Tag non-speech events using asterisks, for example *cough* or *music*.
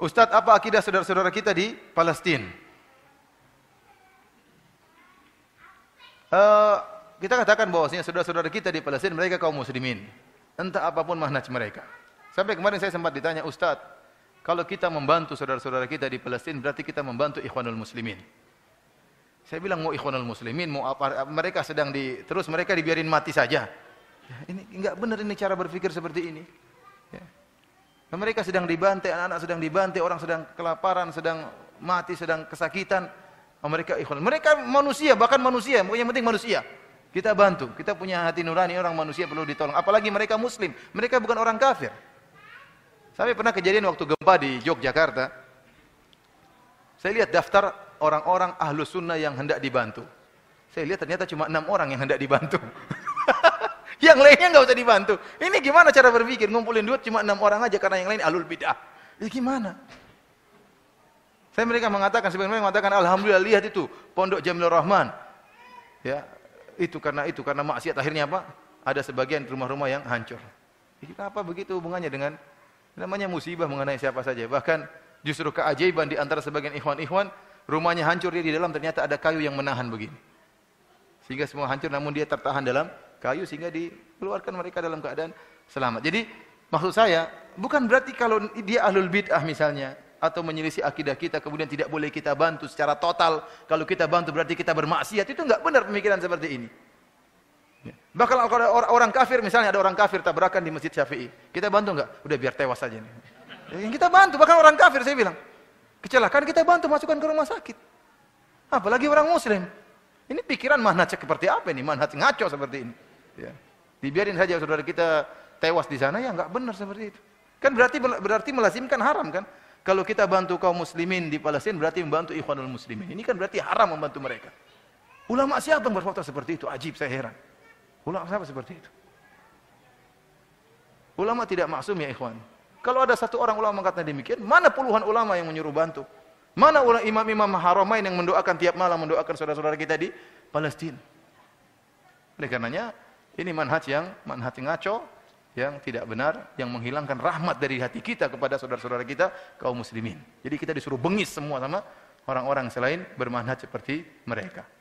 Ustadz, apa akidah saudara-saudara kita di Palestina? Uh, eh, kita katakan bahwasanya saudara-saudara kita di Palestina mereka kaum muslimin. Entah apapun manhaj mereka. Sampai kemarin saya sempat ditanya, Ustadz, kalau kita membantu saudara-saudara kita di Palestina berarti kita membantu ikhwanul muslimin. Saya bilang mau ikhwanul muslimin, mau apa, mereka sedang di terus mereka dibiarin mati saja. Ya, ini enggak benar ini cara berpikir seperti ini. Nah, mereka sedang dibantai, anak-anak sedang dibantai, orang sedang kelaparan, sedang mati, sedang kesakitan. Oh, mereka ikhwan. Mereka manusia, bahkan manusia. Yang penting manusia. Kita bantu. Kita punya hati nurani, orang manusia perlu ditolong. Apalagi mereka muslim. Mereka bukan orang kafir. Sampai pernah kejadian waktu gempa di Yogyakarta. Saya lihat daftar orang-orang ahlu sunnah yang hendak dibantu. Saya lihat ternyata cuma enam orang yang hendak dibantu. *laughs* yang lainnya nggak usah dibantu. Ini gimana cara berpikir? Ngumpulin duit cuma enam orang aja karena yang lain alul bidah. Ya gimana? Saya mereka mengatakan, sebenarnya mengatakan Alhamdulillah lihat itu pondok Jamilur Rahman. Ya, itu karena itu karena maksiat akhirnya apa? Ada sebagian rumah-rumah yang hancur. Ya, kita apa begitu hubungannya dengan namanya musibah mengenai siapa saja. Bahkan justru keajaiban di antara sebagian ikhwan-ikhwan rumahnya hancur dia di dalam ternyata ada kayu yang menahan begini sehingga semua hancur namun dia tertahan dalam kayu sehingga dikeluarkan mereka dalam keadaan selamat. Jadi maksud saya bukan berarti kalau dia ahlul bid'ah misalnya atau menyelisih akidah kita kemudian tidak boleh kita bantu secara total. Kalau kita bantu berarti kita bermaksiat. Itu enggak benar pemikiran seperti ini. Ya. Bahkan kalau ada orang kafir misalnya ada orang kafir tabrakan di Masjid Syafi'i. Kita bantu enggak? Udah biar tewas saja nih. Ya, kita bantu bahkan orang kafir saya bilang. Kecelakaan kita bantu masukkan ke rumah sakit. Apalagi orang muslim. Ini pikiran manhaj seperti apa ini? Manhaj ngaco seperti ini. Ya. Dibiarin saja saudara kita tewas di sana ya nggak benar seperti itu. Kan berarti berarti melazimkan haram kan? Kalau kita bantu kaum muslimin di Palestina berarti membantu ikhwanul muslimin. Ini kan berarti haram membantu mereka. Ulama siapa yang berfatwa seperti itu? Ajib, saya heran. Ulama siapa seperti itu? Ulama tidak maksum ya ikhwan. Kalau ada satu orang ulama mengatakan demikian, mana puluhan ulama yang menyuruh bantu? Mana ulah imam-imam haramain yang mendoakan tiap malam mendoakan saudara-saudara kita di Palestina? Oleh karenanya ini manhaj yang manhaj ngaco, yang tidak benar, yang menghilangkan rahmat dari hati kita kepada saudara-saudara kita kaum muslimin. Jadi kita disuruh bengis semua sama orang-orang selain bermanhaj seperti mereka.